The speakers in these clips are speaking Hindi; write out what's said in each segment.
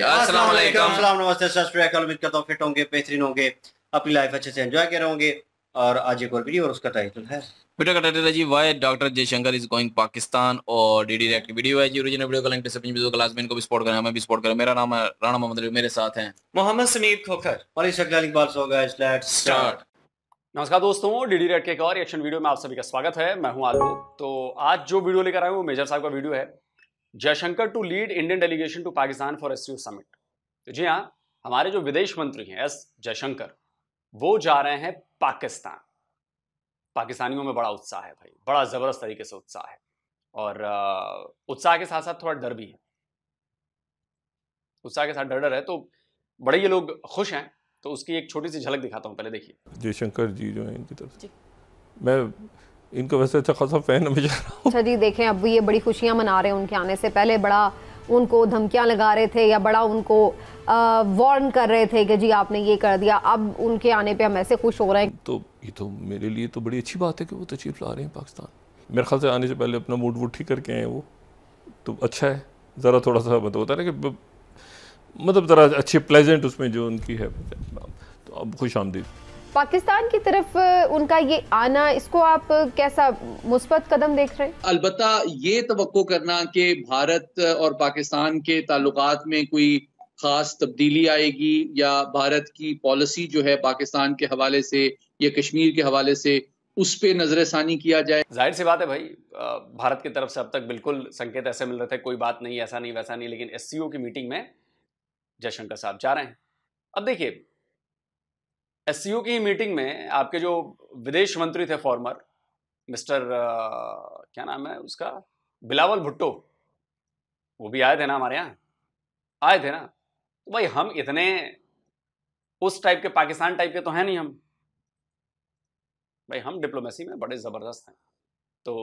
नमस्ते सत फिट होंगे बेहतरीन होंगे अपनी लाइफ अच्छे से एंजॉय कर होंगे और आज एक और वीडियो और उसका टाइटल है वीडियो का टाइटल है जी why doctor Jaishankar is going Pakistan और वीडियो है जी ओरिजिनल वीडियो का लिंक क्लास में इनको भी सपोर्ट करें हमें भी सपोर्ट करें मेरा नाम है राणा मोहम्मद मेरे साथ हैं मोहम्मद खोखर और इस अगला स्टार्ट नमस्कार दोस्तों डीडी के एक और रिएक्शन वीडियो में आप सभी का स्वागत है मैं हूं आलोक तो आज जो वीडियो लेकर आया मेजर साहब का वीडियो है Jaishankar to lead Indian delegation to Pakistan for S summit तो जी हाँ हमारे जो विदेश मंत्री हैं एस जयशंकर वो जा रहे हैं पाकिस्तान पाकिस्तानियों में बड़ा उत्साह है भाई बड़ा ज़बरदस्त तरीके से उत्साह है और उत्साह के साथ साथ थोड़ा डर भी है उत्साह के साथ डर डर है तो बड़े ये लोग खुश हैं तो उसकी एक छोटी सी झलक दिखाता हूँ पहले देखिए जयशंकर जी जो है इनकी तरफ मैं इनको वैसे अच्छा खासा फैन है अच्छा जी देखें अब ये बड़ी खुशियाँ मना रहे हैं उनके आने से पहले बड़ा उनको धमकियाँ लगा रहे थे या बड़ा उनको वार्न कर रहे थे कि जी आपने ये कर दिया अब उनके आने पे हम ऐसे खुश हो रहे हैं तो ये तो मेरे लिए तो बड़ी अच्छी बात है कि वो तशरीफ़ ला रहे हैं पाकिस्तान मेरे ख्याल से आने से पहले अपना मूड वूड ठीक करके आए वो तो अच्छा है ज़रा थोड़ा सा मतलब होता है कि मतलब ज़रा अच्छे प्लेजेंट उसमें जो उनकी है तो अब खुश आमदीद पाकिस्तान की तरफ उनका ये आना इसको आप कैसा मुस्बत कदम देख रहे हैं अलबत् ये तो करना कि भारत और पाकिस्तान के ताल्लुक में कोई खास तब्दीली आएगी या भारत की पॉलिसी जो है पाकिस्तान के हवाले से या कश्मीर के हवाले से उस पर नजर ऐसानी किया जाए जाहिर सी बात है भाई भारत की तरफ से अब तक बिल्कुल संकेत ऐसे मिल रहे थे कोई बात नहीं ऐसा नहीं वैसा नहीं लेकिन एस की मीटिंग में जयशंकर साहब जा रहे हैं अब देखिए एस की ही मीटिंग में आपके जो विदेश मंत्री थे फॉर्मर मिस्टर क्या नाम है उसका बिलावल भुट्टो वो भी आए थे ना हमारे यहाँ आए थे ना तो भाई हम इतने उस टाइप के पाकिस्तान टाइप के तो हैं नहीं हम भाई हम डिप्लोमेसी में बड़े ज़बरदस्त हैं तो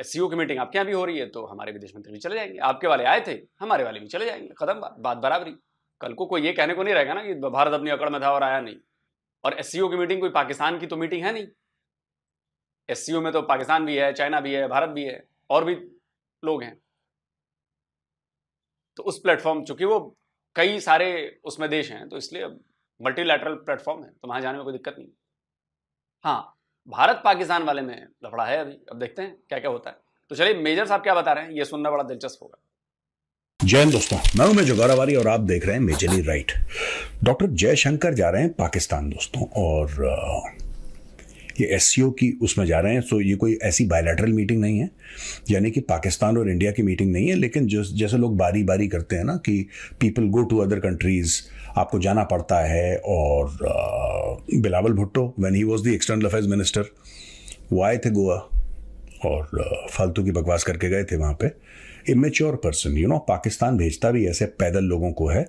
एस की मीटिंग आपके यहाँ भी हो रही है तो हमारे विदेश मंत्री भी चले जाएंगे आपके वाले आए थे हमारे वाले भी चले जाएंगे कदम बात बात बराबरी कल को कोई ये कहने को नहीं रहेगा ना कि भारत अपनी अकड़ में था और आया नहीं और एस की मीटिंग कोई पाकिस्तान की तो मीटिंग है नहीं एस में तो पाकिस्तान भी है चाइना भी है भारत भी है और भी लोग हैं तो उस प्लेटफॉर्म चूंकि वो कई सारे उसमें देश हैं तो इसलिए अब मल्टीलैटरल प्लेटफॉर्म है तो वहां जाने में कोई दिक्कत नहीं हाँ भारत पाकिस्तान वाले में लफड़ा है अभी अब देखते हैं क्या क्या होता है तो चलिए मेजर साहब क्या बता रहे हैं ये सुनना बड़ा दिलचस्प होगा जैन दोस्तों मैं हूं मेजो गौरावारी और आप देख रहे हैं मेजरली राइट डॉक्टर जयशंकर जा रहे हैं पाकिस्तान दोस्तों और ये एस की उसमें जा रहे हैं सो ये कोई ऐसी बायलैटरल मीटिंग नहीं है यानी कि पाकिस्तान और इंडिया की मीटिंग नहीं है लेकिन जो जैसे लोग बारी बारी करते हैं ना कि people go to other countries आपको जाना पड़ता है और Bilawal Bhutto when he was the external affairs minister वो आए थे गोवा और फालतू की बकवास करके गए थे वहाँ पर immature person you know Pakistan भेजता भी ऐसे पैदल लोगों को है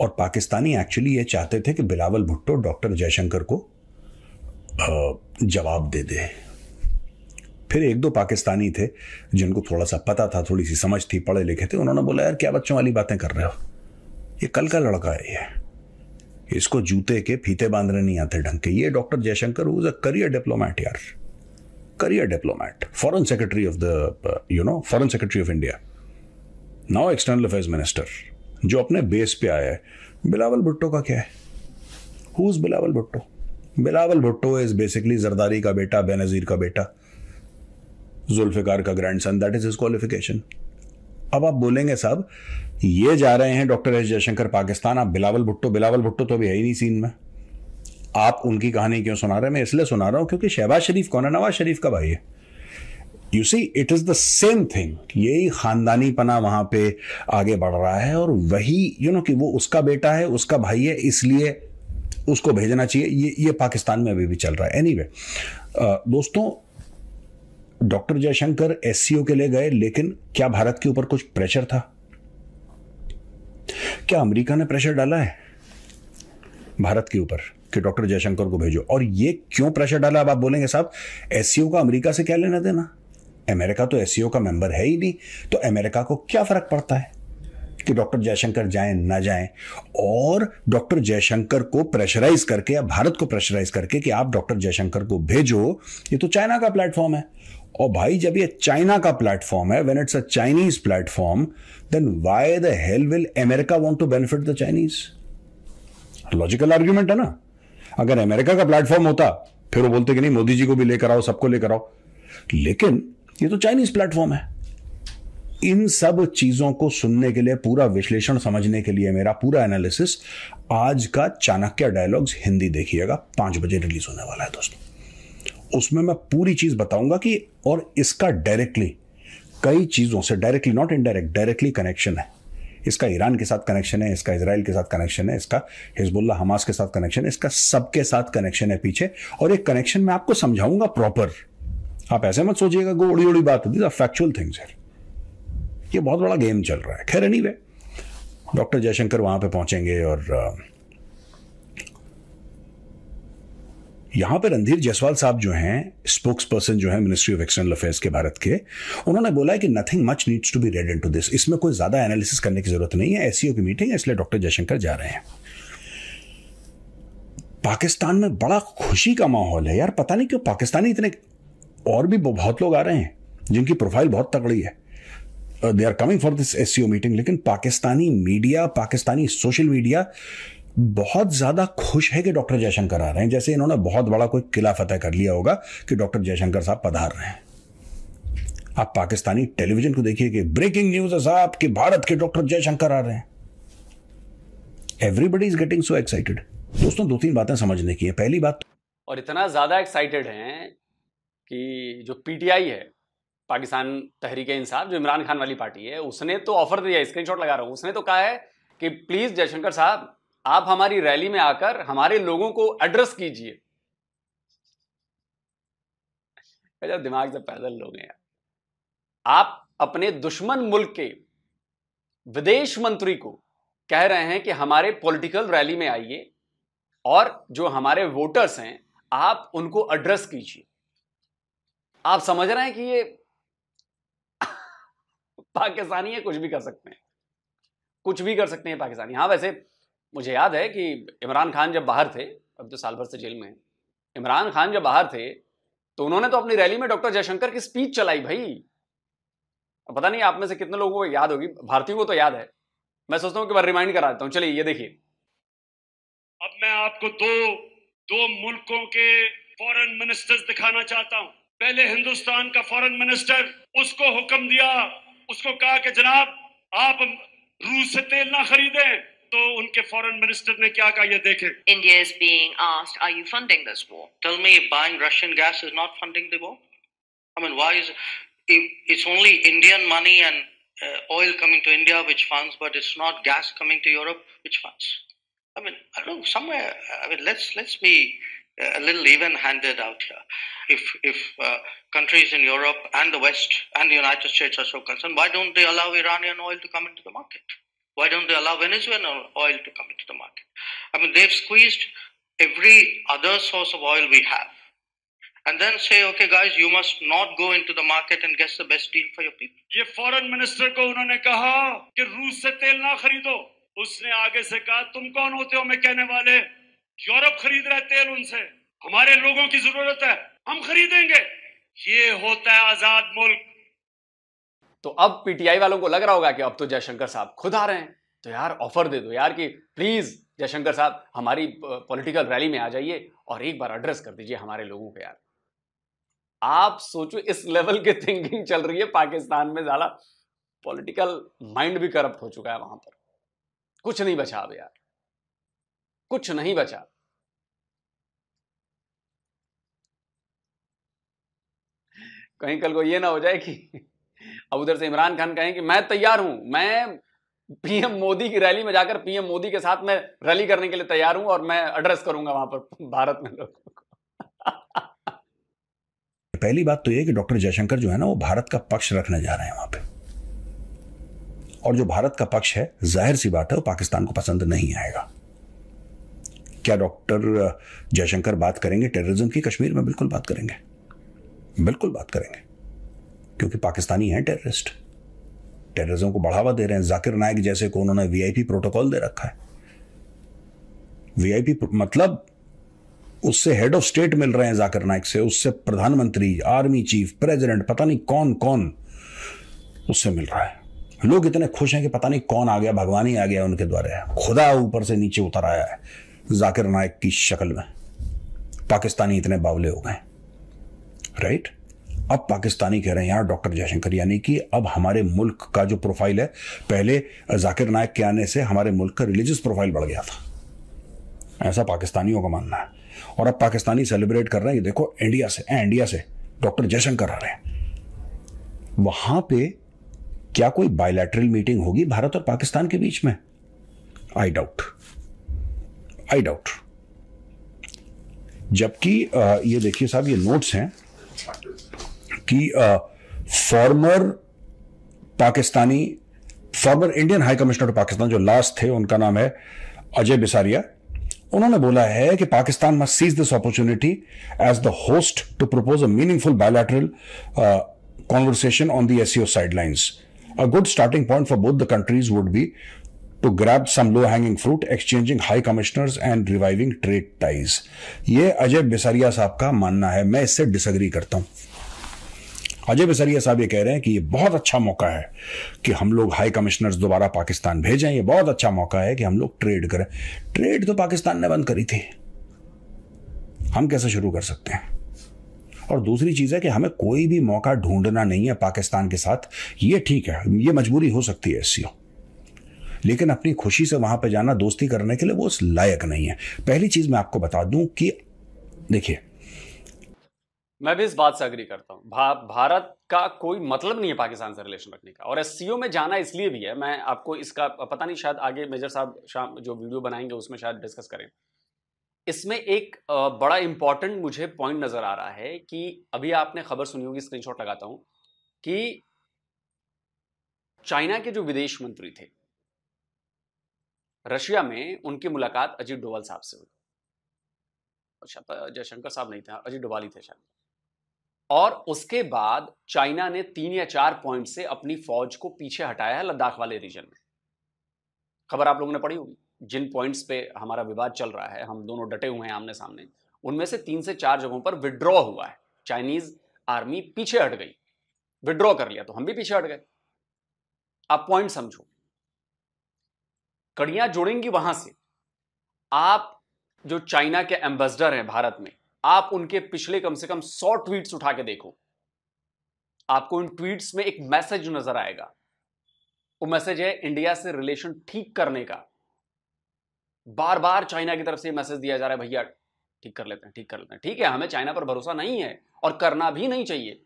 और पाकिस्तानी एक्चुअली ये चाहते थे कि बिलावल भुट्टो डॉक्टर जयशंकर को जवाब दे दे फिर एक दो पाकिस्तानी थे जिनको थोड़ा सा पता था थोड़ी सी समझ थी पढ़े लिखे थे उन्होंने बोला यार क्या बच्चों वाली बातें कर रहे हो ये कल का लड़का है ये इसको जूते के फीते बांधने नहीं आते ढंग के ये डॉक्टर जयशंकर वो इज़ अ करियर डिप्लोमैट यार career diplomat, foreign secretary of the, uh, you know, foreign secretary of India, now external affairs minister, जो अपने बेस पे आया है बिलावल भुट्टो का क्या है who is Bilawal Bhutto Bilawal Bhutto is basically Zardari का बेटा बेनजीर का बेटा जुल्फिकार का grandson that is his qualification अब आप बोलेंगे साहब ये जा रहे हैं डॉक्टर एस जयशंकर पाकिस्तान आप बिलावल भुट्टो बिलावल भुट्टो तो अभी है ही नहीं सीन में आप उनकी कहानी क्यों सुना रहे हैं मैं इसलिए सुना रहा हूं क्योंकि शहबाज शरीफ कौन है नवाज शरीफ का भाई है you see it is the same thing यही ख़ानदानी पना वहां पे आगे बढ़ रहा है और वही यू you नो know, कि वो उसका बेटा है उसका भाई है इसलिए उसको भेजना चाहिए ये ये पाकिस्तान में अभी भी चल रहा है एनी anyway, दोस्तों डॉक्टर जयशंकर एस के लिए गए लेकिन क्या भारत के ऊपर कुछ प्रेशर था क्या अमेरिका ने प्रेशर डाला है भारत के ऊपर कि डॉक्टर जयशंकर को भेजो और ये क्यों प्रेशर डाला अब आप बोलेंगे साहब एस का अमेरिका से क्या लेना देना अमेरिका तो एस का मेंबर है ही नहीं तो अमेरिका को क्या फ़र्क पड़ता है कि डॉक्टर जयशंकर जाए ना जाए और डॉक्टर जयशंकर को प्रेशराइज करके या भारत को प्रेशराइज करके कि आप डॉक्टर जयशंकर को भेजो ये तो चाइना का प्लेटफॉर्म है और भाई जब ये चाइना का प्लेटफॉर्म है when it's a Chinese platform then why the hell will America want to benefit the Chinese logical argument है ना अगर अमेरिका का प्लेटफॉर्म होता फिर वो बोलते कि नहीं मोदी जी को भी लेकर आओ सबको लेकर आओ लेकिन ये तो चाइनीज प्लेटफॉर्म है इन सब चीजों को सुनने के लिए पूरा विश्लेषण समझने के लिए मेरा पूरा एनालिसिस आज का चाणक्य डायलॉग्स हिंदी देखिएगा पांच बजे रिलीज होने वाला है दोस्तों उसमें मैं पूरी चीज बताऊंगा कि और इसका डायरेक्टली कई चीजों से directly not indirect directly connection है इसका ईरान के साथ कनेक्शन है इसका इसराइल के साथ कनेक्शन है इसका हिजबुल्ला हमास के साथ कनेक्शन है इसका सबके साथ कनेक्शन है पीछे और ये कनेक्शन मैं आपको समझाऊंगा प्रॉपर आप ऐसे मत सोचिएगा गो उड़ी उड़ी बात दिस आर फैक्चुअल थिंग्स है ये बहुत बड़ा गेम चल रहा है खैर एनी डॉक्टर जयशंकर वहाँ पे पहुँचेंगे और यहाँ पर रणधीर जायसवाल साहब जो हैं स्पोक्स पर्सन जो है मिनिस्ट्री ऑफ एक्सटर्नल अफेयर्स के भारत के उन्होंने बोला कि nothing much needs to be read into this इसमें कोई ज़्यादा एनालिसिस करने की ज़रूरत नहीं है एस की मीटिंग है इसलिए डॉक्टर जयशंकर जा रहे हैं पाकिस्तान में बड़ा खुशी का माहौल है यार पता नहीं क्यों पाकिस्तानी इतने और भी बहुत लोग आ रहे हैं जिनकी प्रोफाइल बहुत तगड़ी है they are coming for this S meeting लेकिन Pakistani media Pakistani social media बहुत ज़्यादा खुश है कि डॉक्टर जयशंकर आ रहे हैं जैसे इन्होंने बहुत बड़ा कोई किला फतेह कर लिया होगा कि डॉक्टर जयशंकर साहब पधार रहे हैं आप पाकिस्तानी टेलीविजन को देखिए कि ब्रेकिंग न्यूज है साहब कि भारत के डॉक्टर जयशंकर आ रहे हैं everybody is getting so excited दोस्तों दो तीन बातें समझने की है पहली बात तो- और इतना ज़्यादा एक्साइटेड हैं कि जो पीटीआई है पाकिस्तान तहरीक इंसाफ जो इमरान खान वाली पार्टी है उसने तो ऑफर दिया स्क्रीनशॉट लगा रहा हूँ उसने तो कहा है कि प्लीज़ जयशंकर साहब आप हमारी रैली में आकर हमारे लोगों को एड्रेस कीजिए अच्छा, दिमाग से पैदल लोग हैं आप अपने दुश्मन मुल्क के विदेश मंत्री को कह रहे हैं कि हमारे पॉलिटिकल रैली में आइए और जो हमारे वोटर्स हैं आप उनको एड्रेस कीजिए आप समझ रहे हैं कि ये पाकिस्तानी है कुछ भी कर सकते हैं कुछ भी कर सकते हैं पाकिस्तानी हाँ वैसे मुझे याद है कि इमरान खान जब बाहर थे अब तो साल भर से जेल में इमरान खान जब बाहर थे तो उन्होंने तो अपनी रैली में डॉक्टर जयशंकर की स्पीच चलाई भाई पता नहीं आप में से कितने लोगों को याद होगी भारतीयों को तो याद है मैं सोचता हूँ कि बार रिमाइंड करा देता हूँ चलिए ये देखिए अब मैं आपको दो दो मुल्कों के फॉरेन मिनिस्टर्स दिखाना चाहता हूँ पहले हिंदुस्तान का फॉरेन मिनिस्टर उसको हुक्म दिया उसको कहा कि जनाब आप रूस से तेल ना खरीदें India is being asked are you funding this war Tell me buying Russian gas is not funding the war I mean why is it, it's only Indian money and uh, oil coming to India which funds but it's not gas coming to Europe which funds I mean I don't know somewhere I mean let's let's be uh, a little even-handed out here. If if uh, countries in Europe and the West and the United States are so concerned, why don't they allow Iranian oil to come into the market? Why don't they allow Venezuelan oil to come into the market? I mean, they've squeezed every other source of oil we have. And then say, okay, guys, you must not go into the market and get the best deal for your people. ये foreign minister को उन्होंने कहा कि रूस से तेल ना खरीदो उसने आगे से कहा तुम कौन होते हो मैं कहने वाले यूरोप खरीद रहा है तेल उनसे हमारे लोगों की जरूरत है हम खरीदेंगे ये होता है आजाद मुल्क तो अब पीटीआई वालों को लग रहा होगा कि अब तो जयशंकर साहब खुद आ रहे हैं तो यार ऑफर दे दो यार कि प्लीज जयशंकर साहब हमारी पॉलिटिकल रैली में आ जाइए और एक बार एड्रेस कर दीजिए हमारे लोगों को यार आप सोचो इस लेवल की थिंकिंग चल रही है पाकिस्तान में ज्यादा पॉलिटिकल माइंड भी करप्ट हो चुका है वहां पर कुछ नहीं बचा अब यार कुछ नहीं बचा कहीं कल को ये ना हो जाए कि अब उधर से इमरान खान कहें कि मैं तैयार हूं मैं पीएम मोदी की रैली में जाकर पीएम मोदी के साथ मैं रैली करने के लिए तैयार हूं और मैं एड्रेस करूंगा वहां पर भारत में लोगों को पहली बात तो यह कि डॉक्टर जयशंकर जो है ना वो भारत का पक्ष रखने जा रहे हैं वहां पे और जो भारत का पक्ष है जाहिर सी बात है वो पाकिस्तान को पसंद नहीं आएगा क्या डॉक्टर जयशंकर बात करेंगे टेररिज्म की कश्मीर में बिल्कुल बात करेंगे बिल्कुल बात करेंगे क्योंकि पाकिस्तानी हैं टेररिस्ट टेररिज्म को बढ़ावा दे रहे हैं जाकिर नायक जैसे को उन्होंने वीआईपी प्रोटोकॉल दे रखा है वीआईपी मतलब उससे हेड ऑफ स्टेट मिल रहे हैं जाकिर नायक से उससे प्रधानमंत्री आर्मी चीफ प्रेसिडेंट पता नहीं कौन कौन उससे मिल रहा है लोग इतने खुश हैं कि पता नहीं कौन आ गया भगवान ही आ गया उनके द्वारा खुदा ऊपर से नीचे उतर आया है जाकिर नायक की शक्ल में पाकिस्तानी इतने बावले हो गए राइट right? अब पाकिस्तानी कह रहे हैं यार डॉक्टर जयशंकर यानी कि अब हमारे मुल्क का जो प्रोफाइल है पहले जाकिर नायक के आने से हमारे मुल्क का रिलीजियस प्रोफाइल बढ़ गया था ऐसा पाकिस्तानियों का मानना है और अब पाकिस्तानी सेलिब्रेट कर रहे हैं देखो इंडिया से इंडिया से डॉक्टर जयशंकर आ रहे हैं वहां पे क्या कोई बायलैटरल मीटिंग होगी भारत और पाकिस्तान के बीच में आई डाउट आई डाउट जबकि ये देखिए साहब ये नोट्स हैं कि former Pakistani former Indian high commissioner of Pakistan जो लास्ट थे उनका नाम है अजय बिसारिया उन्होंने बोला है कि Pakistan must seize this opportunity as the host to propose a meaningful bilateral conversation on the SCO sidelines a good starting point for both the countries would be to grab some low hanging fruit exchanging high commissioners and reviving trade ties ये अजय बिसारिया साहब का मानना है मैं इससे डिसग्री करता हूं अजय बसरिया साहब ये कह रहे हैं कि ये बहुत अच्छा मौका है कि हम लोग हाई कमिश्नर्स दोबारा पाकिस्तान भेजें ये बहुत अच्छा मौका है कि हम लोग ट्रेड करें ट्रेड तो पाकिस्तान ने बंद करी थी हम कैसे शुरू कर सकते हैं और दूसरी चीज़ है कि हमें कोई भी मौका ढूंढना नहीं है पाकिस्तान के साथ ये ठीक है ये मजबूरी हो सकती है एस लेकिन अपनी खुशी से वहां पर जाना दोस्ती करने के लिए वो लायक नहीं है पहली चीज़ मैं आपको बता दूं कि देखिए मैं भी इस बात से अग्री करता हूँ भा, भारत का कोई मतलब नहीं है पाकिस्तान से रिलेशन रखने का और एस में जाना इसलिए भी है मैं आपको इसका पता नहीं शायद आगे मेजर साहब शाम जो वीडियो बनाएंगे उसमें शायद डिस्कस करें इसमें एक बड़ा इंपॉर्टेंट मुझे पॉइंट नज़र आ रहा है कि अभी आपने खबर सुनी होगी स्क्रीन लगाता हूं कि चाइना के जो विदेश मंत्री थे रशिया में उनकी मुलाकात अजीत डोवाल साहब से हुई अच्छा जयशंकर साहब नहीं थे अजीत डोवाल ही थे शायद और उसके बाद चाइना ने तीन या चार पॉइंट से अपनी फौज को पीछे हटाया है लद्दाख वाले रीजन में खबर आप लोगों ने पढ़ी होगी जिन पॉइंट्स पे हमारा विवाद चल रहा है हम दोनों डटे हुए हैं आमने सामने उनमें से तीन से चार जगहों पर विड्रॉ हुआ है चाइनीज आर्मी पीछे हट गई विड्रॉ कर लिया तो हम भी पीछे हट गए आप पॉइंट समझो कड़ियां जुड़ेंगी वहां से आप जो चाइना के एम्बेसडर हैं भारत में आप उनके पिछले कम से कम सौ ट्वीट्स उठा के देखो आपको इन ट्वीट्स में एक मैसेज नजर आएगा वो मैसेज है इंडिया से रिलेशन ठीक करने का बार बार चाइना की तरफ से मैसेज दिया जा रहा है भैया ठीक कर लेते हैं ठीक कर लेते हैं ठीक है हमें चाइना पर भरोसा नहीं है और करना भी नहीं चाहिए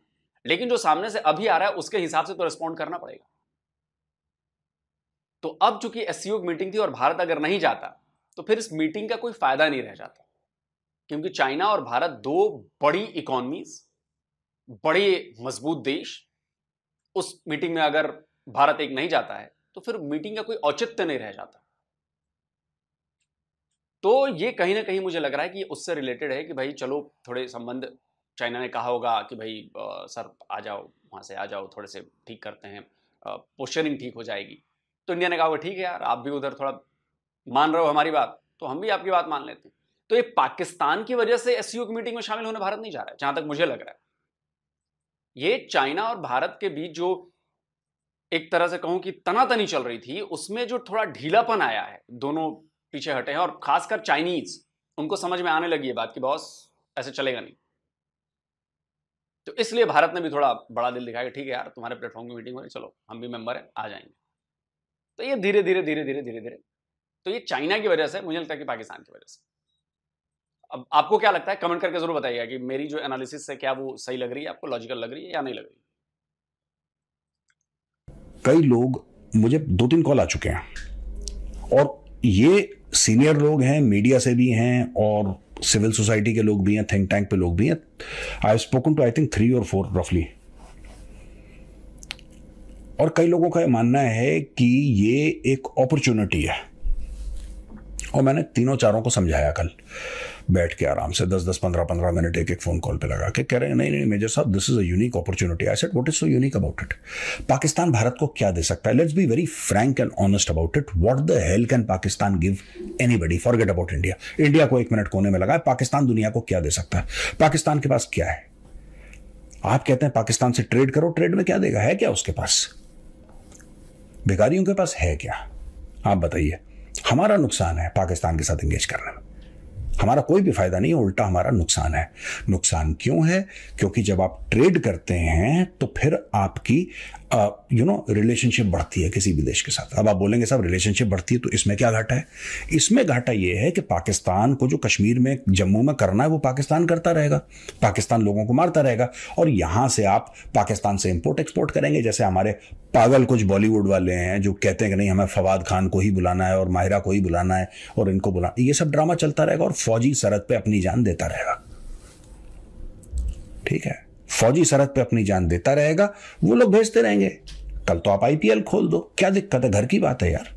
लेकिन जो सामने से अभी आ रहा है उसके हिसाब से तो रिस्पॉन्ड करना पड़ेगा तो अब चूंकि एस मीटिंग थी और भारत अगर नहीं जाता तो फिर इस मीटिंग का कोई फायदा नहीं रह जाता क्योंकि चाइना और भारत दो बड़ी इकोनॉमीज बड़े मजबूत देश उस मीटिंग में अगर भारत एक नहीं जाता है तो फिर मीटिंग का कोई औचित्य नहीं रह जाता तो ये कहीं ना कहीं मुझे लग रहा है कि उससे रिलेटेड है कि भाई चलो थोड़े संबंध चाइना ने कहा होगा कि भाई आ, सर आ जाओ वहां से आ जाओ थोड़े से ठीक करते हैं पोस्चरिंग ठीक हो जाएगी तो इंडिया ने कहा ठीक है यार आप भी उधर थोड़ा मान रहे हो हमारी बात तो हम भी आपकी बात मान लेते हैं तो ये पाकिस्तान की वजह से एसयू की मीटिंग में शामिल होने भारत नहीं जा रहा है जहां तक मुझे लग रहा है ये चाइना और भारत के बीच जो एक तरह से कहूं कि तनातनी चल रही थी उसमें जो थोड़ा ढीलापन आया है दोनों पीछे हटे हैं और खासकर चाइनीज उनको समझ में आने लगी है बात की बॉस ऐसे चलेगा नहीं तो इसलिए भारत ने भी थोड़ा बड़ा दिल दिखाया ठीक है यार तुम्हारे प्लेटफॉर्म की मीटिंग हो रही चलो हम भी मेंबर हैं आ जाएंगे तो ये धीरे धीरे धीरे धीरे धीरे धीरे तो ये चाइना की वजह से मुझे लगता है कि पाकिस्तान की वजह से अब आपको क्या लगता है कमेंट करके जरूर बताइएगा कि मेरी जो एनालिसिस है क्या वो सही लग रही है आपको लॉजिकल लग रही है या नहीं लग रही कई लोग मुझे दो तीन कॉल आ चुके हैं और ये सीनियर लोग हैं मीडिया से भी हैं और सिविल सोसाइटी के लोग भी हैं थिंक टैंक पे लोग भी हैं I have spoken to I think three और फोर रफली और कई लोगों का मानना है कि ये एक अपॉर्चुनिटी है और मैंने तीनों चारों को समझाया कल बैठ के आराम से दस दस पंद्रह पंद्रह मिनट एक एक फ़ोन कॉल पे लगा के कह रहे हैं नहीं नहीं मेजर साहब this is a opportunity I said what is so unique about it Pakistan Bharat को क्या दे सकता है let's be very frank and honest about it what the hell can Pakistan give anybody forget about India India को एक मिनट कोने में लगा पाकिस्तान दुनिया को क्या दे सकता है पाकिस्तान के पास क्या है आप कहते हैं पाकिस्तान से ट्रेड करो ट्रेड में क्या देगा है क्या उसके पास भिखारियों के पास है क्या आप बताइए हमारा नुकसान है पाकिस्तान के साथ एंगेज करने में हमारा कोई भी फायदा नहीं है उल्टा हमारा नुकसान है नुकसान क्यों है क्योंकि जब आप ट्रेड करते हैं तो फिर आपकी यू नो रिलेशनशिप बढ़ती है किसी भी देश के साथ अब आप बोलेंगे साहब रिलेशनशिप बढ़ती है तो इसमें क्या घाटा है इसमें घाटा यह है कि पाकिस्तान को जो कश्मीर में जम्मू में करना है वो पाकिस्तान करता रहेगा पाकिस्तान लोगों को मारता रहेगा और यहाँ से आप पाकिस्तान से इम्पोर्ट एक्सपोर्ट करेंगे जैसे हमारे पागल कुछ बॉलीवुड वाले हैं जो कहते हैं कि नहीं हमें फवाद खान को ही बुलाना है और माहिरा को ही बुलाना है और इनको बुलाना ये सब ड्रामा चलता रहेगा और फौजी सरहद पर अपनी जान देता रहेगा ठीक है फौजी सरहद पे अपनी जान देता रहेगा वो लोग भेजते रहेंगे कल तो आप आईपीएल खोल दो क्या दिक्कत है घर की बात है यार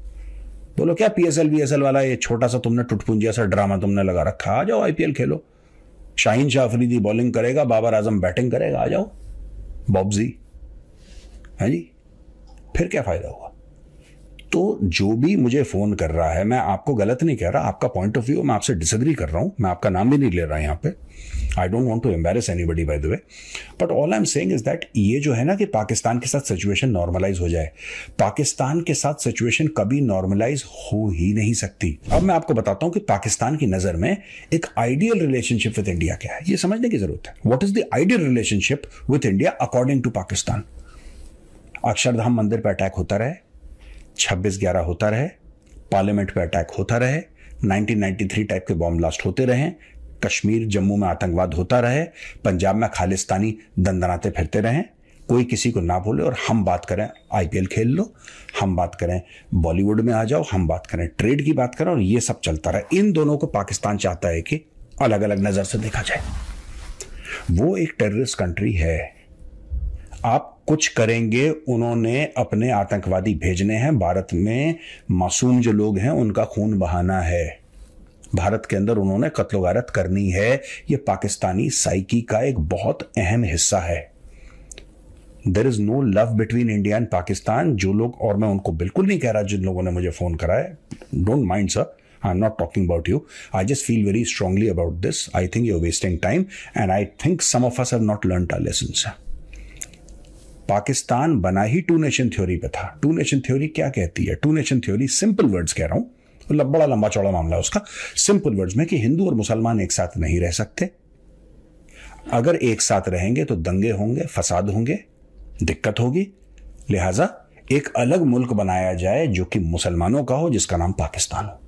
बोलो क्या पीएसएल बीएसएल वाला ये छोटा सा तुमने टुटपुंजिया सा ड्रामा तुमने लगा रखा आ जाओ आईपीएल खेलो शाहीन शाह अफरीदी बॉलिंग करेगा बाबर आजम बैटिंग करेगा आ जाओ बॉब्जी है हाँ जी फिर क्या फायदा हुआ तो जो भी मुझे फ़ोन कर रहा है मैं आपको गलत नहीं कह रहा आपका पॉइंट ऑफ व्यू मैं आपसे डिसग्री कर रहा हूं मैं आपका नाम भी नहीं ले रहा यहां पे I don't want to embarrass anybody by the way but all I am saying is that ये जो है ना कि पाकिस्तान के साथ सिचुएशन नॉर्मलाइज हो जाए पाकिस्तान के साथ सिचुएशन कभी नॉर्मलाइज हो ही नहीं सकती अब मैं आपको बताता हूं कि पाकिस्तान की नज़र में एक आइडियल रिलेशनशिप विद इंडिया क्या है ये समझने की ज़रूरत है what is the ideal relationship with India according to Pakistan Akshardham मंदिर पर अटैक होता रहे छब्बीस ग्यारह होता रहे पार्लियामेंट पर अटैक होता रहे 1993 टाइप के बॉम्ब ब्लास्ट होते रहे कश्मीर जम्मू में आतंकवाद होता रहे पंजाब में खालिस्तानी दंदनाते फिरते रहें कोई किसी को ना बोले और हम बात करें आईपीएल खेल लो हम बात करें बॉलीवुड में आ जाओ हम बात करें ट्रेड की बात करें और ये सब चलता रहे इन दोनों को पाकिस्तान चाहता है कि अलग अलग नज़र से देखा जाए वो एक टेररिस्ट कंट्री है आप कुछ करेंगे उन्होंने अपने आतंकवादी भेजने हैं भारत में मासूम जो लोग हैं उनका खून बहाना है भारत के अंदर उन्होंने कत्लो वारत करनी है यह पाकिस्तानी साइकी का एक बहुत अहम हिस्सा है there is no love between India and Pakistan जो लोग और मैं उनको बिल्कुल नहीं कह रहा जिन लोगों ने मुझे फोन करा है don't mind sir I am not talking about you I just feel very strongly about this I think you wasting time and I think some of us have not learn a lesson Pakistan बना ही टू नेशन थ्योरी पे था टू नेशन थ्योरी क्या कहती है two nation theory simple words कह रहा हूं मतलब बड़ा लंबा चौड़ा मामला है उसका सिंपल वर्ड्स में कि हिंदू और मुसलमान एक साथ नहीं रह सकते अगर एक साथ रहेंगे तो दंगे होंगे फसाद होंगे दिक्कत होगी लिहाजा एक अलग मुल्क बनाया जाए जो कि मुसलमानों का हो जिसका नाम पाकिस्तान हो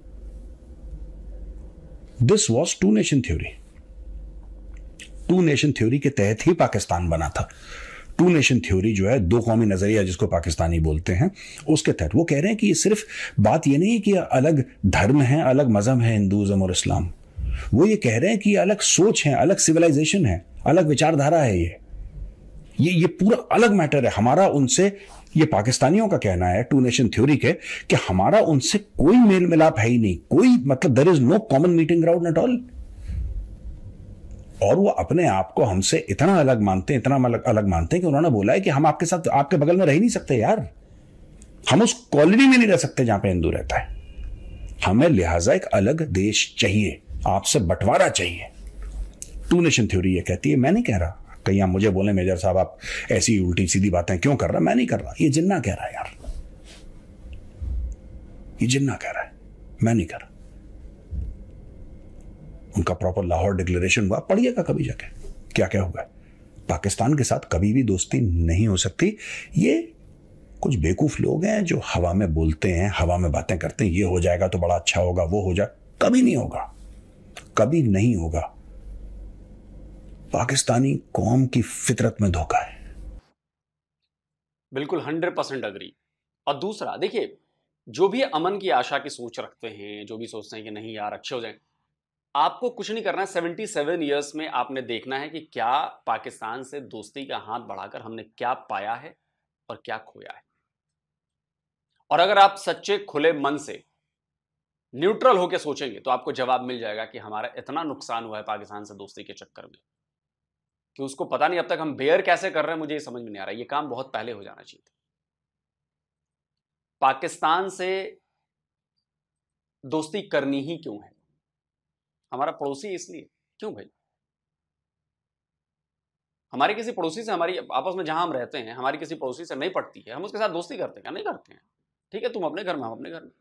this was two nation theory two nation theory के तहत ही पाकिस्तान बना था टू नेशन थ्योरी जो है दो कौमी नज़रिया जिसको पाकिस्तानी बोलते हैं उसके तहत वो कह रहे हैं कि ये सिर्फ बात ये नहीं कि अलग धर्म है अलग मज़हब है हिंदुज़म और इस्लाम वो ये कह रहे हैं कि अलग सोच है अलग सिविलाइजेशन है अलग विचारधारा है ये ये ये पूरा अलग मैटर है हमारा उनसे ये पाकिस्तानियों का कहना है टू नेशन थ्योरी के कि हमारा उनसे कोई मेल मिलाप है ही नहीं कोई मतलब there is no common meeting ground at all और वो अपने आप को हमसे इतना अलग मानते हैं इतना अलग, अलग मानते हैं कि उन्होंने बोला है कि हम आपके साथ आपके बगल में रह नहीं सकते यार हम उस कॉलोनी में नहीं रह सकते जहां पे हिंदू रहता है हमें लिहाजा एक अलग देश चाहिए आपसे बंटवारा चाहिए टू नेशन थ्योरी ये कहती है मैं नहीं कह रहा कहीं आप मुझे बोले मेजर साहब आप ऐसी उल्टी सीधी बातें क्यों कर रहा मैं नहीं कर रहा ये जिन्ना कह रहा है यार ये जिन्ना कह रहा है मैं नहीं कर रहा उनका प्रॉपर लाहौर डिक्लेरेशन हुआ पढ़िएगा कभी जाके क्या क्या हुआ पाकिस्तान के साथ कभी भी दोस्ती नहीं हो सकती ये कुछ बेवकूफ़ लोग हैं जो हवा में बोलते हैं हवा में बातें करते हैं ये हो जाएगा तो बड़ा अच्छा होगा वो हो जाए कभी नहीं होगा कभी नहीं होगा पाकिस्तानी कौम की फितरत में धोखा है बिल्कुल हंड्रेड परसेंट अग्री और दूसरा देखिए जो भी अमन की आशा की सोच रखते हैं जो भी सोचते हैं कि नहीं यार अच्छे हो जाए आपको कुछ नहीं करना सेवेंटी सेवन ईयर्स में आपने देखना है कि क्या पाकिस्तान से दोस्ती का हाथ बढ़ाकर हमने क्या पाया है और क्या खोया है और अगर आप सच्चे खुले मन से न्यूट्रल होकर सोचेंगे तो आपको जवाब मिल जाएगा कि हमारा इतना नुकसान हुआ है पाकिस्तान से दोस्ती के चक्कर में कि उसको पता नहीं अब तक हम बेयर कैसे कर रहे हैं मुझे ये समझ में नहीं आ रहा ये काम बहुत पहले हो जाना चाहिए पाकिस्तान से दोस्ती करनी ही क्यों है हमारा पड़ोसी इसलिए क्यों भाई हमारे किसी पड़ोसी से हमारी आपस में जहां हम रहते हैं हमारी किसी पड़ोसी से नहीं पटती है हम उसके साथ दोस्ती करते हैं नहीं करते हैं ठीक है तुम अपने घर में हम अपने घर में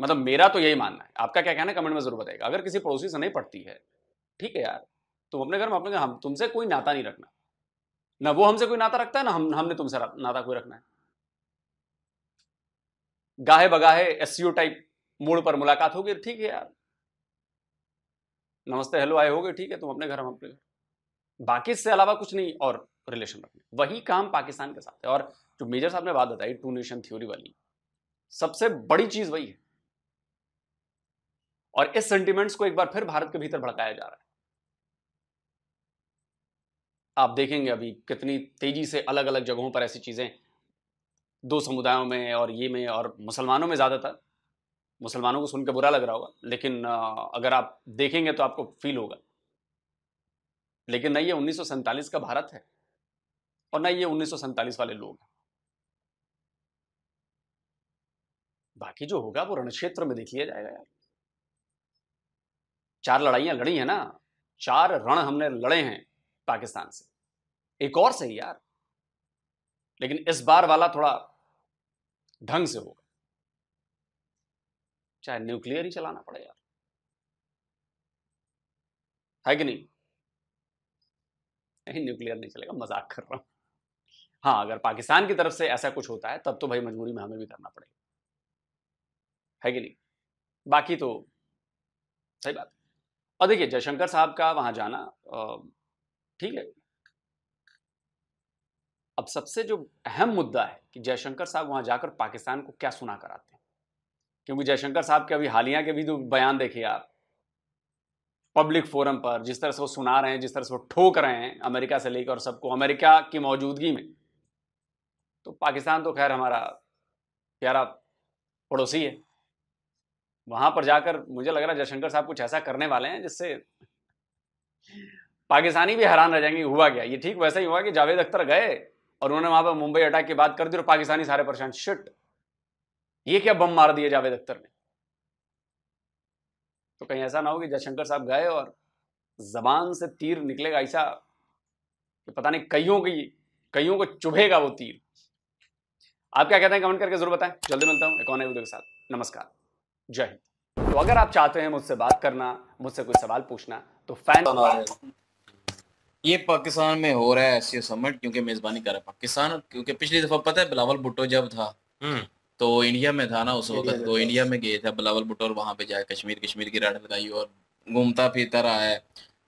मतलब मेरा तो यही मानना है आपका क्या कहना है कमेंट में जरूर बताएगा अगर किसी पड़ोसी से नहीं पटती है ठीक है यार तुम अपने घर में अपने हम तुमसे कोई नाता नहीं रखना ना वो हमसे कोई नाता रखता है ना हम हमने तुमसे नाता कोई रखना है गाहे बगाहे एस टाइप मोड़ पर मुलाकात होगी तो ठीक है यार नमस्ते हेलो आए गए ठीक है तुम अपने घर हम अपने घर बाकी इससे अलावा कुछ नहीं और रिलेशन रखने वही काम पाकिस्तान के साथ है और जो मेजर साहब ने बात बताई टू नेशन थ्योरी वाली सबसे बड़ी चीज वही है और इस सेंटिमेंट्स को एक बार फिर भारत के भीतर भड़काया जा रहा है आप देखेंगे अभी कितनी तेजी से अलग अलग जगहों पर ऐसी चीजें दो समुदायों में और ये में और मुसलमानों में ज्यादातर मुसलमानों को सुनकर बुरा लग रहा होगा लेकिन अगर आप देखेंगे तो आपको फील होगा लेकिन ना ये उन्नीस का भारत है और ना ये उन्नीस वाले लोग हैं बाकी जो होगा वो रणक्षेत्र में देख लिया जाएगा यार चार लड़ाइयां लड़ी हैं ना चार रण हमने लड़े हैं पाकिस्तान से एक और सही यार लेकिन इस बार वाला थोड़ा ढंग से होगा चाहे न्यूक्लियर ही चलाना पड़े यार है कि नहीं नहीं न्यूक्लियर नहीं चलेगा मजाक कर रहा हूं हाँ अगर पाकिस्तान की तरफ से ऐसा कुछ होता है तब तो भाई मजबूरी में हमें भी करना पड़ेगा है कि नहीं बाकी तो सही बात और देखिए जयशंकर साहब का वहां जाना ठीक है अब सबसे जो अहम मुद्दा है कि जयशंकर साहब वहां जाकर पाकिस्तान को क्या सुना कराते हैं क्योंकि जयशंकर साहब के अभी हालिया के भी जो तो बयान देखिए आप पब्लिक फोरम पर जिस तरह से वो सुना रहे हैं जिस तरह से वो ठोक रहे हैं अमेरिका से लेकर सबको अमेरिका की मौजूदगी में तो पाकिस्तान तो खैर हमारा प्यारा पड़ोसी है वहां पर जाकर मुझे लग रहा है जयशंकर साहब कुछ ऐसा करने वाले हैं जिससे पाकिस्तानी भी हैरान रह जाएंगे हुआ क्या ये ठीक वैसा ही हुआ कि जावेद अख्तर गए और उन्होंने वहां पर मुंबई अटैक की बात कर दी और पाकिस्तानी सारे परेशान शिट ये क्या बम मार दिया जावेद अख्तर ने तो कहीं ऐसा ना हो कि जयशंकर साहब गए और जबान से तीर निकलेगा ऐसा कि पता नहीं कईयों की कईयों को चुभेगा वो तीर आप क्या कहते हैं कमेंट करके जरूर बताएं जल्दी मिलता हूं एक और नए वीडियो के साथ नमस्कार जय हिंद तो अगर आप चाहते हैं मुझसे बात करना मुझसे कोई सवाल पूछना तो फैन ये पाकिस्तान में हो रहा है एशिया समिट क्योंकि मेजबानी कर रहा है पाकिस्तान क्योंकि पिछली दफा पता है बिलावल भुट्टो जब था हम्म। तो इंडिया में था ना उस वक्त तो इंडिया में गए थे बलावल भुट्टो और वहाँ पे जाए कश्मीर कश्मीर की राड लगाई और घूमता फिरता रहा है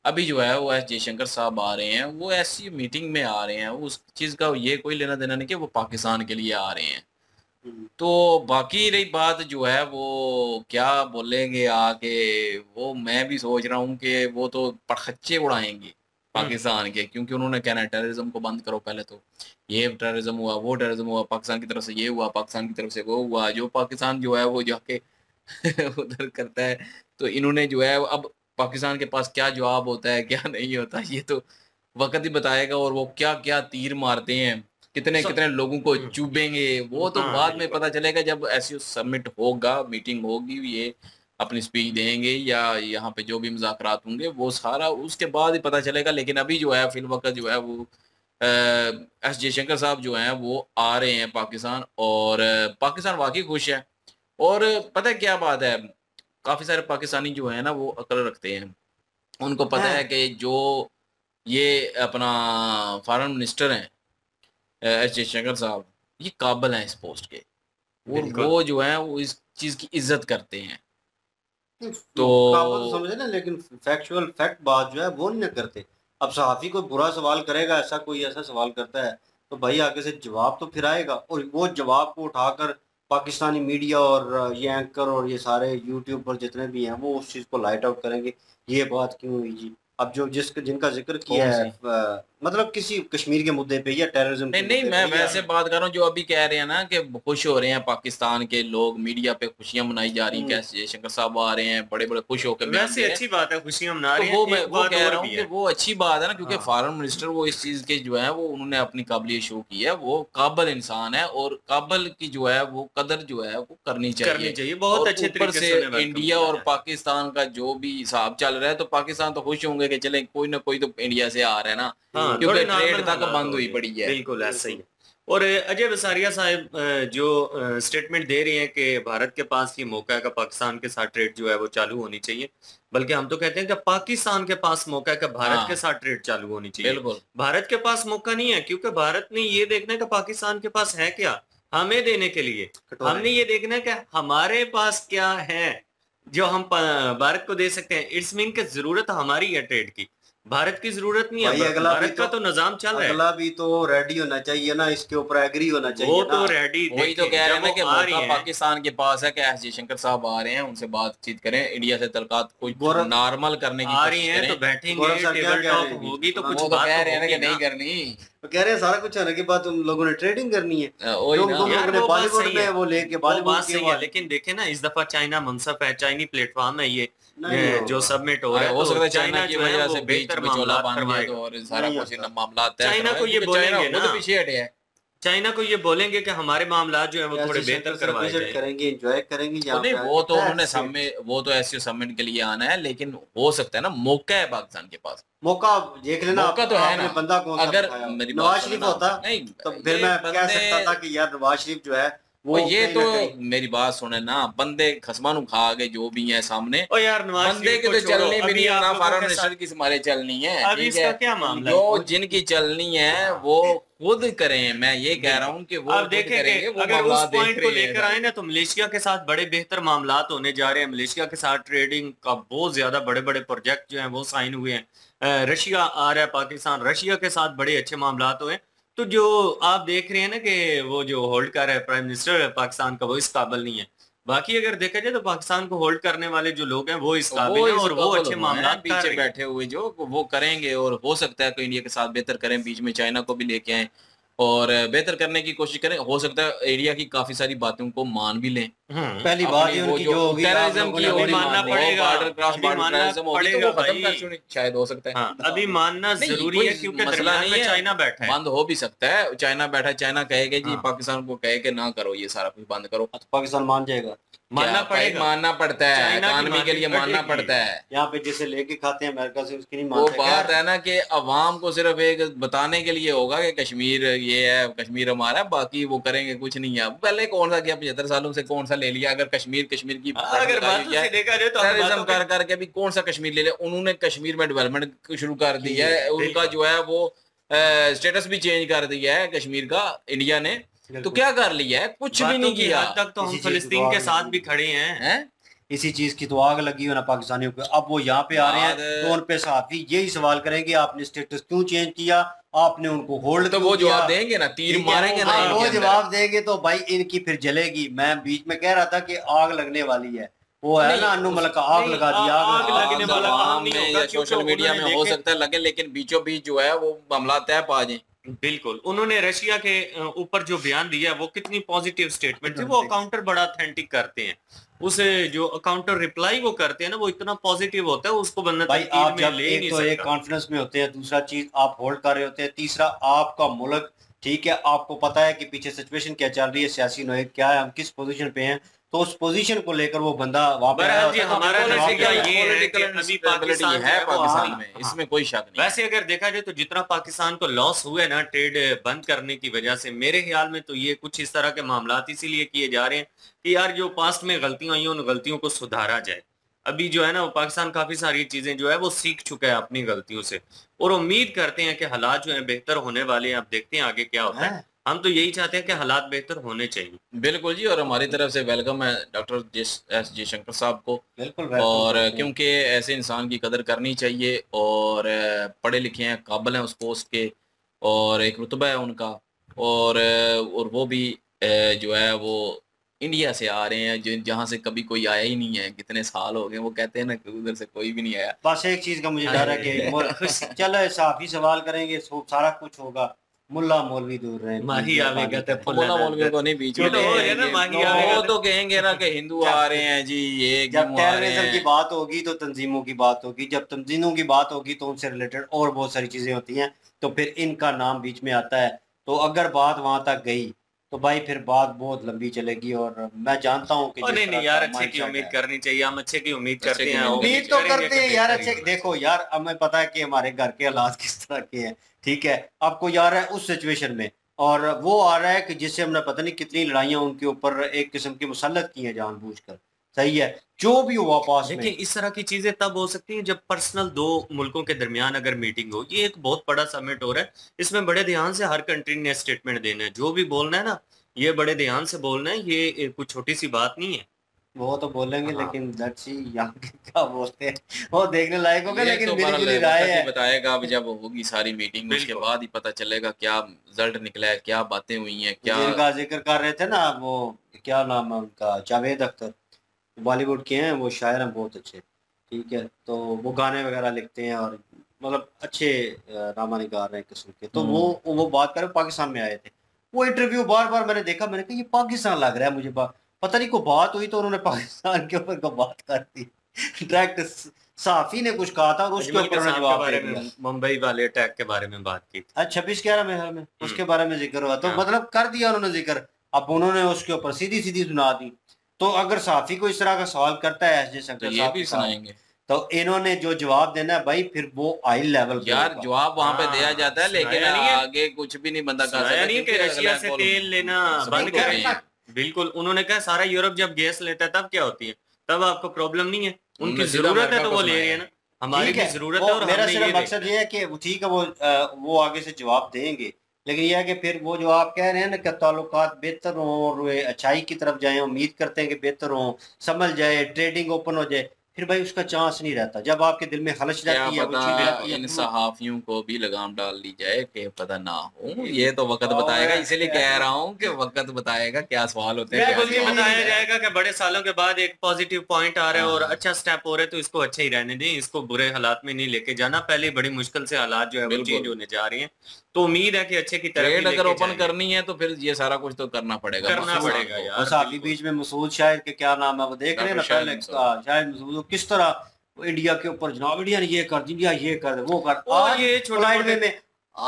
अभी जो है वो एस जयशंकर साहब आ रहे हैं वो ऐसी मीटिंग में आ रहे हैं उस चीज़ का ये कोई लेना देना नहीं कि वो पाकिस्तान के लिए आ रहे हैं हम्म। तो बाकी रही बात जो है वो क्या बोलेंगे आके वो मैं भी सोच रहा हूँ कि वो तो पड़खच्चे उड़ाएंगे हम्म। पाकिस्तान के क्योंकि उन्होंने कहना है टेररिज्म को बंद करो पहले तो ये टेररिज्म हुआ वो टेररिज्म हुआ पाकिस्तान की तरफ से ये हुआ पाकिस्तान की तरफ से वो हुआ जो पाकिस्तान जो है वो जाके उधर करता है तो इन्होंने जो है अब पाकिस्तान के पास क्या जवाब होता है क्या नहीं होता ये तो वक्त ही बताएगा और वो क्या क्या तीर मारते हैं कितने सब... कितने लोगों को हम्म। चुभेंगे वो तो हाँ, बाद में पता चलेगा जब ऐसी समिट होगा मीटिंग होगी ये अपनी स्पीच देंगे या यहाँ पे जो भी मुजाकर होंगे वो सारा उसके बाद ही पता चलेगा लेकिन अभी जो है फिल वक्त जो है वो एस जयशंकर साहब जो हैं वो आ रहे हैं पाकिस्तान और पाकिस्तान वाकई खुश है और पता है क्या बात है काफ़ी सारे पाकिस्तानी जो है ना वो अकल रखते हैं उनको पता है, है हाँ। कि जो ये अपना फॉरन मिनिस्टर हैं एस जयशंकर साहब ये काबिल हैं इस पोस्ट के और वो जो है वो इस चीज़ की इज्जत करते हैं तो समझे ना लेकिन फैक्चुअल फैक्ट बात जो है वो नहीं करते अब सहाफ़ी कोई बुरा सवाल करेगा ऐसा कोई ऐसा सवाल करता है तो भाई आगे से जवाब तो फिर आएगा और वो जवाब को उठाकर पाकिस्तानी मीडिया और ये एंकर और ये सारे यूट्यूब पर जितने भी हैं वो उस चीज़ को लाइट आउट करेंगे ये बात क्यों हुई जी अब जो जिस जिनका जिक्र किया है मतलब किसी कश्मीर के मुद्दे पे या टेररिज्म नहीं नहीं मैं वैसे बात कर रहा हूँ जो अभी कह रहे हैं ना कि खुश हो रहे हैं पाकिस्तान के लोग मीडिया पे खुशियां मनाई जा रही हैं जयशंकर हम्म। साहब आ रहे हैं बड़े बड़े खुश होकर वैसे अच्छी बात है खुशियां मना तो रहे हैं वो कह रहा हूँ वो अच्छी बात है ना क्योंकि फॉरन हाँ। मिनिस्टर वो इस चीज के जो है वो उन्होंने अपनी काबिलियत शो की है वो काबल इंसान है और काबल की जो है वो कदर जो है वो करनी चाहिए बहुत अच्छे तरीके से इंडिया और पाकिस्तान का जो भी हिसाब चल रहा है तो पाकिस्तान तो खुश होंगे कि चले कोई ना कोई तो इंडिया से आ रहा है ना हाँ, हाँ, क्योंकि ट्रेड तक बंद हुई पड़ी है बिल्कुल ऐसा ही और अजय बसारिया साहब जो स्टेटमेंट दे रहे हैं कि भारत के पास ये मौका है कि पाकिस्तान के साथ ट्रेड जो है वो चालू होनी चाहिए बल्कि हम तो कहते हैं कि पाकिस्तान के पास मौका है कि भारत हाँ। के साथ ट्रेड चालू होनी चाहिए भारत के पास मौका नहीं है क्योंकि भारत ने ये देखना है कि पाकिस्तान के पास है क्या हमें देने के लिए हमने ये देखना है कि हमारे पास क्या है जो हम भारत को दे सकते हैं इट्स मीन की जरूरत हमारी है ट्रेड की भारत की जरूरत नहीं है अगला भारत तो, का तो, तो निजाम चल रहा है अगला भी तो रेडी होना चाहिए ना इसके ऊपर एग्री होना चाहिए वो तो रेडी वही तो कह रहे हैं कि मौका पाकिस्तान के पास है कि एस जयशंकर साहब आ रहे हैं उनसे बातचीत करें इंडिया से तलकात कुछ नॉर्मल करने की आ रही है तो बैठेंगे होगी तो कुछ तो बात कह रहे हैं कि नहीं करनी कह रहे हैं सारा कुछ आने के बाद तुम लोगों ने ट्रेडिंग करनी है तो बॉलीवुड में वो लेके बॉलीवुड लेकिन देखे ना इस दफा चाइना मनसफ है चाइनी प्लेटफॉर्म है ये जो सबमिट हो रहा हाँ, है हो सकता है चाइना की वजह से बीच बिचौला बन गया तो और सारा कुछ इन मामला तय चाइना को ये तो बोलेंगे ना तो पीछे हटे हैं चाइना को ये बोलेंगे कि हमारे मामला जो है वो थोड़े बेहतर तो करवाए जाएं करेंगे एंजॉय करेंगे या नहीं वो तो उन्होंने समिट वो तो एसयू समिट के लिए आना है लेकिन हो सकता है ना मौका है पाकिस्तान के पास मौका देख लेना मौका तो है ना बंदा कौन अगर नवाज शरीफ होता नहीं तो फिर मैं कह सकता था कि यार नवाज शरीफ जो है वो ये तो मेरी बात सुने ना बंदे खसमानु खा के जो भी है सामने ओ यार बंदे के तो भी नहीं ना फॉरन मिनिस्टर की हमारे चलनी है ठीक है क्या मामला जो जिनकी चलनी है वो खुद करें मैं ये कह रहा हूँ कि वो अब देखें अगर उस पॉइंट को लेकर आए ना तो मलेशिया के साथ बड़े बेहतर मामला होने जा रहे हैं मलेशिया के साथ ट्रेडिंग का बहुत ज्यादा बड़े बड़े प्रोजेक्ट जो है वो साइन हुए हैं रशिया आ रहा है पाकिस्तान रशिया के साथ बड़े अच्छे मामला हुए तो जो आप देख रहे हैं ना कि वो जो होल्ड कर है प्राइम मिनिस्टर पाकिस्तान का वो इस काबल नहीं है बाकी अगर देखा जाए तो पाकिस्तान को होल्ड करने वाले जो लोग हैं वो इस काबिल हैं और वो अच्छे मामला पीछे बैठे हुए जो वो करेंगे और हो सकता है कि इंडिया के साथ बेहतर करें बीच में चाइना को भी लेके आए और बेहतर करने की कोशिश करें हो सकता है एरिया की काफी सारी बातों को मान भी लें हम्म। पहली बात ये उनकी जो टेररिज्म की वो मानना पड़ेगा बॉर्डर क्रॉस बॉर्डर पड़ेगा खत्म कर शायद हो सकता है हाँ, अभी मानना जरूरी है क्योंकि मसला नहीं है चाइना बैठा है बंद हो भी सकता है चाइना बैठा चाइना कहेगा जी हाँ। पाकिस्तान को कहे के ना करो ये सारा कुछ बंद करो अच्छा, पाकिस्तान मान जाएगा मानना पड़ेगा मानना पड़ता है इकानमी के लिए मानना पड़ता है यहाँ पे जिसे लेके खाते हैं अमेरिका से उसकी नहीं वो बात है ना कि अवाम को सिर्फ एक बताने के लिए होगा कि कश्मीर ये है कश्मीर हमारा है बाकी वो करेंगे कुछ नहीं है पहले कौन सा किया पचहत्तर सालों से कौन सा ले लिया अगर कश्मीर कश्मीर की हाँ, अगर टेररिज्म तो कर करके अभी कौन सा कश्मीर ले लिया उन्होंने कश्मीर में डेवलपमेंट शुरू कर दिया है उनका जो है वो स्टेटस भी चेंज कर दिया है कश्मीर का इंडिया ने तो क्या कर लिया है कुछ भी नहीं किया तक तो हम फिलिस्तीन के साथ भी खड़े हैं इसी चीज की तो आग लगी हुई ना पाकिस्तानियों को अब वो यहाँ पे आ रहे हैं तो उन पे साथी यही सवाल करेंगे आपने स्टेटस क्यों चेंज किया आपने उनको होल्ड तो वो जवाब देंगे ना तीर मारेंगे ना हाँ, वो जवाब देंगे तो भाई इनकी फिर जलेगी मैं बीच में कह रहा था कि आग लगने वाली है वो है ना अनु मलक आग लगा दी आग लगने वाला सोशल मीडिया में हो सकता है लगे लेकिन बीचों बीच जो है वो मामला तय पा जाए बिल्कुल उन्होंने रशिया के ऊपर जो बयान दिया वो कितनी पॉजिटिव स्टेटमेंट थी वो अकाउंटर बड़ा अथेंटिक करते हैं उसे जो अकाउंटर रिप्लाई वो करते हैं ना वो इतना पॉजिटिव होता है उसको बंदा भाई आप जब ले एक तो एक कॉन्फिडेंस में होते हैं दूसरा चीज आप होल्ड कर रहे होते हैं तीसरा आपका मुल्क ठीक है आपको पता है कि पीछे सिचुएशन क्या चल रही है सियासी नोए क्या है हम किस पोजिशन पे हैं तो उस पोजीशन को लेकर वो बंदा वापस इसमें कोई शक नहीं वैसे अगर देखा जाए तो जितना पाकिस्तान को लॉस हुए ना ट्रेड बंद करने की वजह से मेरे ख्याल में तो ये कुछ इस तरह के मामला इसीलिए किए जा रहे हैं कि यार जो पास्ट में गलतियां हुई उन गलतियों को सुधारा जाए अभी जो है ना वो पाकिस्तान काफी सारी चीजें जो है वो सीख चुका है अपनी गलतियों से और उम्मीद करते हैं कि हालात जो है बेहतर होने वाले हैं आप देखते हैं आगे क्या होता है हाँ। हम तो यही चाहते हैं कि हालात बेहतर होने चाहिए बिल्कुल जी और हमारी तरफ से वेलकम है डॉक्टर एस जयशंकर साहब को बिल्कुल और क्योंकि ऐसे इंसान की कदर करनी चाहिए और पढ़े लिखे हैं काबिल हैं उस पोस्ट के और एक रुतबा है उनका और और वो भी जो है वो इंडिया से आ रहे हैं जहाँ से कभी कोई आया ही नहीं है कितने साल हो गए वो कहते हैं ना कि उधर से कोई भी नहीं आया बस एक चीज का मुझे डर है कि चलो साफ ही सवाल करेंगे सारा कुछ होगा मुल्ला मौलवी दूर रहे माही आवेगा तो मुल्ला मौलवी को नहीं बीच में तो ना माही तो आवेगा वो तो कहेंगे ना कि हिंदू आ रहे हैं जी ये जब टेररिज्म की बात होगी तो तंजीमों की बात होगी जब तंजीमों की बात होगी तो उनसे रिलेटेड और बहुत सारी चीजें होती हैं तो फिर इनका नाम बीच में आता है तो अगर बात वहां तक गई तो भाई फिर बात बहुत लंबी चलेगी और मैं जानता हूँ कि नहीं नहीं यार अच्छे की उम्मीद करनी चाहिए हम अच्छे की उम्मीद करते हैं उम्मीद तो करते हैं यार अच्छे देखो यार हमें पता है कि हमारे घर के हालात किस तरह के हैं ठीक है आपको यार है उस सिचुएशन में और वो आ रहा है कि जिससे हमने पता नहीं कितनी लड़ाइयाँ उनके ऊपर एक किस्म की मुसलत की हैं जानबूझ कर सही है जो भी हुआ पास देखिए इस तरह की चीजें तब हो सकती हैं जब पर्सनल दो मुल्कों के दरमियान अगर मीटिंग हो ये एक बहुत बड़ा समिट हो रहा है इसमें बड़े ध्यान से हर कंट्री ने स्टेटमेंट देना है जो भी बोलना है ना ये बड़े ध्यान से बोलना है ये कुछ छोटी सी बात नहीं है वो तो बोलेंगे हाँ। लेकिन दर्शी यहाँ क्या बोलते हैं वो देखने लायक होगा लेकिन तो मेरी राय है बताएगा अभी जब होगी सारी मीटिंग उसके बाद ही पता चलेगा क्या रिजल्ट निकला है क्या बातें हुई हैं क्या जिक्र कर रहे थे ना वो क्या नाम है उनका जावेद अख्तर बॉलीवुड के हैं वो शायर हैं बहुत अच्छे ठीक है तो वो गाने वगैरह लिखते हैं और मतलब अच्छे रामा निगार हैं किस्म के तो वो हम्म। वो बात करें पाकिस्तान में आए थे वो इंटरव्यू बार बार मैंने देखा मैंने कहा ये पाकिस्तान लग रहा है मुझे पता नहीं को बात हुई तो उन्होंने पाकिस्तान के ऊपर बात कर दी डायरेक्ट साफी ने कुछ कहा था और उसके ऊपर उन्होंने जवाब मुंबई वाले अटैक के बारे में बात की थी हाँ, छब्बीस ग्यारह में में उसके हम्म। बारे में जिक्र हुआ तो हाँ। मतलब कर दिया उन्होंने जिक्र अब उन्होंने उसके ऊपर सीधी सीधी सुना दी तो अगर साफी को इस तरह का सवाल करता है एस शंकर तो ये भी सुनाएंगे तो इन्होंने जो जवाब देना है भाई फिर वो आई लेवल यार जवाब वहाँ पे दिया हाँ, जाता है लेकिन आगे कुछ भी नहीं बंदा कर रशिया से तेल लेना बंद कर बिल्कुल उन्होंने कहा सारा यूरोप जब गैस लेता है तब क्या होती है तब आपको प्रॉब्लम नहीं है उनकी जरूरत है तो वो ले रही है ना हमारी जरूरत है और मेरा सिर्फ मकसद ये है कि ठीक है वो वो आगे से जवाब देंगे लेकिन यह कि फिर वो जो आप कह रहे हैं ना कि ताल्लुक बेहतर हों और वे अच्छाई की तरफ जाएं उम्मीद करते हैं कि बेहतर हों समझ जाए ट्रेडिंग ओपन हो जाए फिर भाई उसका चांस नहीं रहता जब आपके दिल में हलच जाती है इन तो सहाफियों को भी लगाम डाल ली जाए कि पता ना हो ये तो वक्त बताएगा इसीलिए कह रहा हूँ कि वक्त बताएगा क्या सवाल होते हैं बताया जाएगा कि बड़े सालों के बाद एक पॉजिटिव पॉइंट आ रहा है और हाँ। अच्छा स्टेप हो रहा है तो इसको अच्छा ही रहने दें इसको बुरे हालात में नहीं लेके जाना पहले बड़ी मुश्किल से हालात जो है वो चेंज होने जा रहे हैं तो उम्मीद है कि अच्छे की तरफ अगर ओपन करनी है तो फिर ये सारा कुछ तो करना पड़ेगा करना पड़ेगा यार बस बीच में मसूद शायद के क्या नाम है वो देख रहे हैं शायद मसूद किस तरह इंडिया के ऊपर जनाब इंडिया ने ये कर इंडिया ये कर वो कर ये छोटा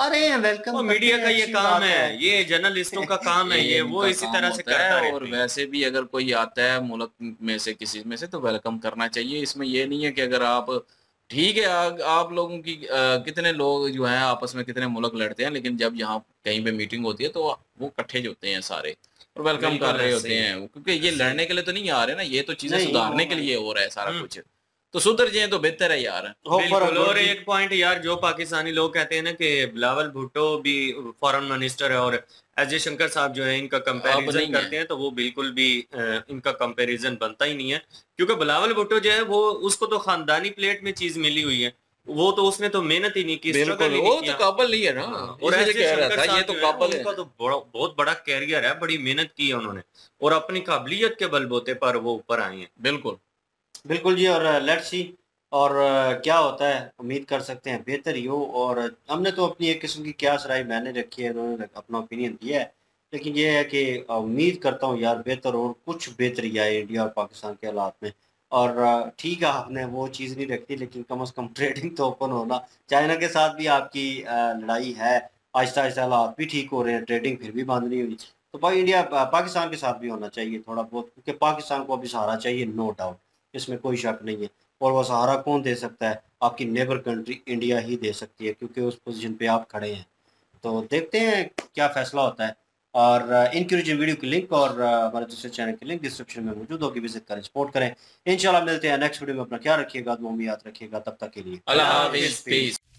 अरे वेलकम तो मीडिया का ये काम है।, है ये जर्नलिस्टों का काम है ये वो इसी तरह से करता है और वैसे भी अगर कोई आता है मुल्क में से किसी में से तो वेलकम करना चाहिए इसमें ये नहीं है कि अगर आप ठीक है आप लोगों की आ, कितने लोग जो हैं आपस में कितने मुल्क लड़ते हैं लेकिन जब यहाँ कहीं पे मीटिंग होती है तो वो इकट्ठे होते हैं सारे और वेलकम कर रहे होते हैं क्योंकि ये लड़ने के लिए तो नहीं आ रहे ना ये तो चीजें सुधारने के लिए हो रहा है सारा हम्म। कुछ तो सुधर जाए तो बेहतर है यार और एक पॉइंट यार जो पाकिस्तानी लोग कहते हैं ना कि बिलावल भुट्टो भी फॉरेन मिनिस्टर है और अजय शंकर साहब जो है इनका कंपैरिजन करते हैं तो वो बिल्कुल भी इनका कंपैरिजन बनता ही नहीं है क्योंकि बिलावल भुट्टो जो है वो उसको तो खानदानी प्लेट में चीज मिली हुई है वो तो उसने तो मेहनत ही नहीं की नहीं वो नहीं तो काबल नहीं है ना हाँ, और ऐसे कह रहा था ये तो काबल है तो बहुत बड़ा कैरियर है बड़ी मेहनत की है उन्होंने और अपनी काबिलियत के बलबोते पर वो ऊपर आए हैं बिल्कुल बिल्कुल जी और लेट्स सी और क्या होता है उम्मीद कर सकते हैं बेहतर ही हो और हमने तो अपनी एक किस्म की क्या सराय मैंने रखी है उन्होंने अपना ओपिनियन दिया है लेकिन ये है कि उम्मीद करता हूँ यार बेहतर और कुछ बेहतरी आए इंडिया और पाकिस्तान के हालात में और ठीक है आपने वो चीज़ नहीं रखी लेकिन कम अज़ कम ट्रेडिंग तो ओपन होना चाइना के साथ भी आपकी लड़ाई है आहिस्ता आहिस्ता हालात भी ठीक हो रहे हैं ट्रेडिंग फिर भी बंद नहीं हुई तो भाई इंडिया पाकिस्तान के साथ भी होना चाहिए थोड़ा बहुत क्योंकि पाकिस्तान को अभी सहारा चाहिए नो डाउट इसमें कोई शक नहीं है और वह सहारा कौन दे सकता है आपकी नेबर कंट्री इंडिया ही दे सकती है क्योंकि उस पोजीशन पे आप खड़े हैं तो देखते हैं क्या फैसला होता है और इनकी वीडियो की लिंक और हमारे दूसरे चैनल की लिंक डिस्क्रिप्शन में मौजूद होगी विजिट करें सपोर्ट करें इंशाल्लाह मिलते हैं नेक्स्ट वीडियो में अपना क्या रखिएगा दुआ याद रखिएगा तब तक के लिए अल्लाह